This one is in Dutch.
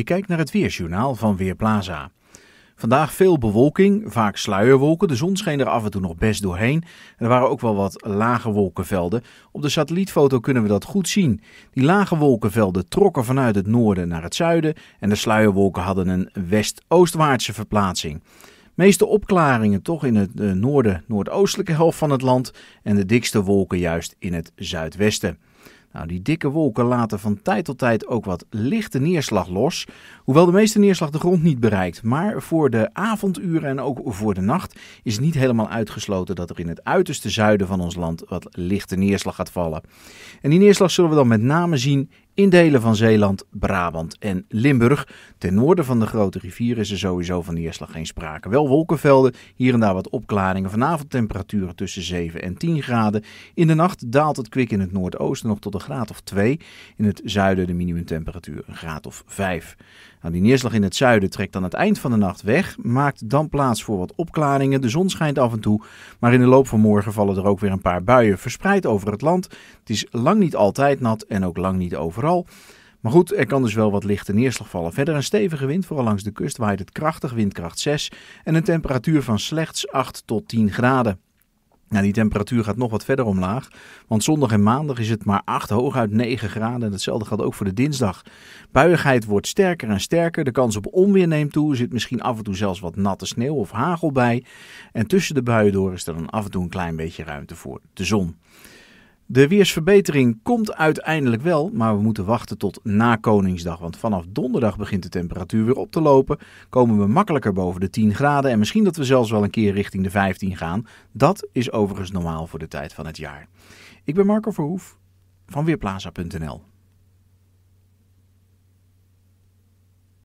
Je kijkt naar het weersjournaal van Weerplaza. Vandaag veel bewolking, vaak sluierwolken. De zon scheen er af en toe nog best doorheen. Er waren ook wel wat lage wolkenvelden. Op de satellietfoto kunnen we dat goed zien. Die lage wolkenvelden trokken vanuit het noorden naar het zuiden en de sluierwolken hadden een west-oostwaartse verplaatsing. Meeste opklaringen toch in het eh, noorden, noordoostelijke helft van het land en de dikste wolken juist in het zuidwesten. Nou, die dikke wolken laten van tijd tot tijd ook wat lichte neerslag los. Hoewel de meeste neerslag de grond niet bereikt. Maar voor de avonduren en ook voor de nacht is niet helemaal uitgesloten dat er in het uiterste zuiden van ons land wat lichte neerslag gaat vallen. En die neerslag zullen we dan met name zien in delen van Zeeland, Brabant en Limburg. Ten noorden van de grote rivier is er sowieso van neerslag geen sprake. Wel wolkenvelden, hier en daar wat opklaringen. Vanavond temperaturen tussen 7 en 10 graden. In de nacht daalt het kwik in het noordoosten nog tot een graad of 2. In het zuiden de minimumtemperatuur een graad of 5. Nou, die neerslag in het zuiden trekt aan het eind van de nacht weg, maakt dan plaats voor wat opklaringen. De zon schijnt af en toe, maar in de loop van morgen vallen er ook weer een paar buien verspreid over het land. Het is lang niet altijd nat en ook lang niet overal. Maar goed, er kan dus wel wat lichte neerslag vallen. Verder een stevige wind, vooral langs de kust waait het krachtig, windkracht 6 en een temperatuur van slechts 8 tot 10 graden. Nou, die temperatuur gaat nog wat verder omlaag. Want zondag en maandag is het maar 8, hooguit 9 graden. En hetzelfde geldt ook voor de dinsdag. Buigheid wordt sterker en sterker. De kans op onweer neemt toe. Er zit misschien af en toe zelfs wat natte sneeuw of hagel bij. En tussen de buien door is er dan af en toe een klein beetje ruimte voor de zon. De weersverbetering komt uiteindelijk wel, maar we moeten wachten tot na Koningsdag. Want vanaf donderdag begint de temperatuur weer op te lopen. Komen we makkelijker boven de 10 graden en misschien dat we zelfs wel een keer richting de 15 gaan. Dat is overigens normaal voor de tijd van het jaar. Ik ben Marco Verhoef van Weerplaza.nl.